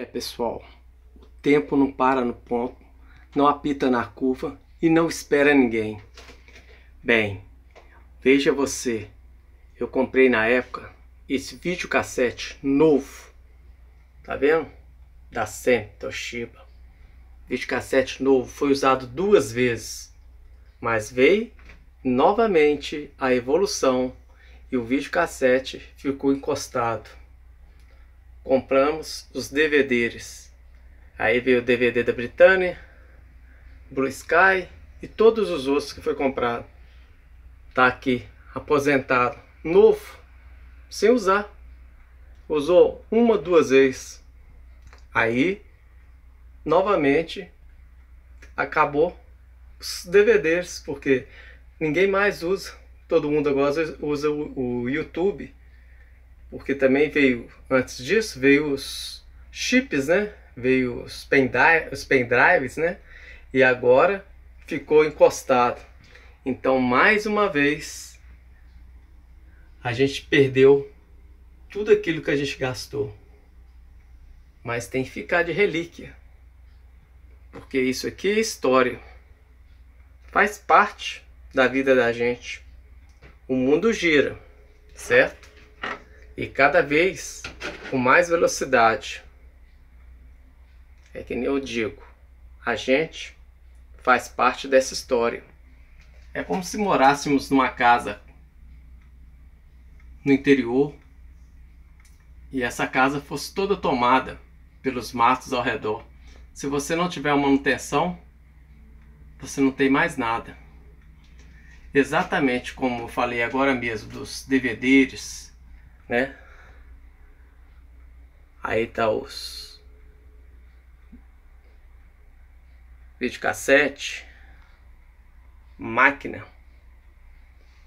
É, pessoal, o tempo não para no ponto, não apita na curva e não espera ninguém. Bem, veja você, eu comprei na época esse videocassete novo, tá vendo? Da Sem Toshiba. Videocassete novo, foi usado duas vezes, mas veio novamente a evolução e o videocassete ficou encostado compramos os DVDs. Aí veio o DVD da Britânia, Blue Sky e todos os outros que foi comprado. Tá aqui, aposentado, novo, sem usar. Usou uma, duas vezes. Aí, novamente, acabou os DVDs, porque ninguém mais usa. Todo mundo agora usa o, o YouTube porque também veio, antes disso, veio os chips, né? Veio os, pendrive, os pendrives, né? E agora ficou encostado. Então, mais uma vez, a gente perdeu tudo aquilo que a gente gastou. Mas tem que ficar de relíquia. Porque isso aqui é história. Faz parte da vida da gente. O mundo gira, certo? e cada vez com mais velocidade. É que nem eu digo, a gente faz parte dessa história. É como se morássemos numa casa no interior e essa casa fosse toda tomada pelos matos ao redor. Se você não tiver uma manutenção, você não tem mais nada. Exatamente como eu falei agora mesmo dos DVDs né? Aí tá os videocassete, máquina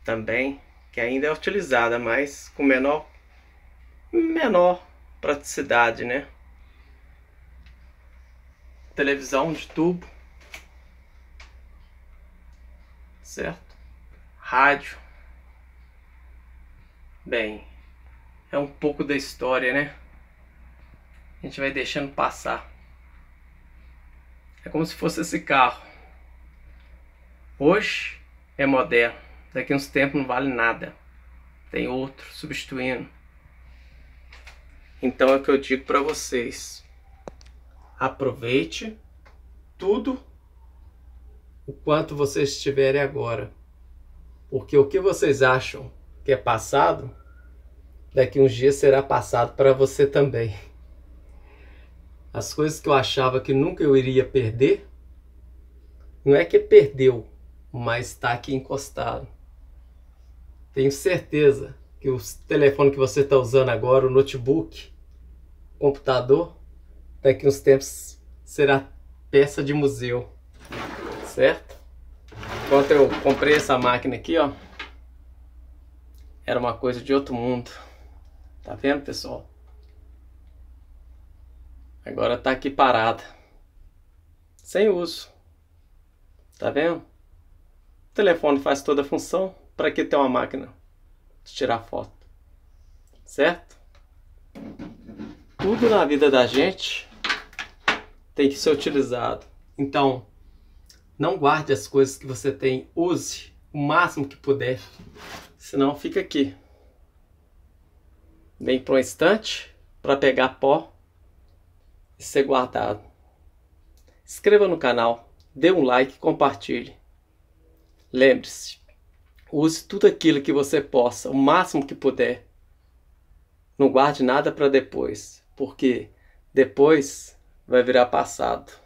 também, que ainda é utilizada, mas com menor menor praticidade, né? Televisão de tubo, certo? Rádio, bem, é um pouco da história, né? A gente vai deixando passar. É como se fosse esse carro. Hoje é moderno, daqui a uns tempos não vale nada. Tem outro substituindo. Então é o que eu digo para vocês. Aproveite tudo o quanto vocês tiverem agora. Porque o que vocês acham que é passado daqui uns dias será passado para você também. As coisas que eu achava que nunca eu iria perder, não é que perdeu, mas está aqui encostado. Tenho certeza que o telefone que você está usando agora, o notebook, o computador, daqui uns tempos será peça de museu, certo? Enquanto eu comprei essa máquina aqui, ó, era uma coisa de outro mundo. Tá vendo, pessoal? Agora tá aqui parada. Sem uso. Tá vendo? O telefone faz toda a função. Para que ter uma máquina de tirar foto? Certo? Tudo na vida da gente tem que ser utilizado. Então, não guarde as coisas que você tem. Use o máximo que puder. Senão fica aqui. Vem para um estante para pegar pó e ser guardado. Inscreva no canal, dê um like e compartilhe. Lembre-se, use tudo aquilo que você possa, o máximo que puder. Não guarde nada para depois, porque depois vai virar passado.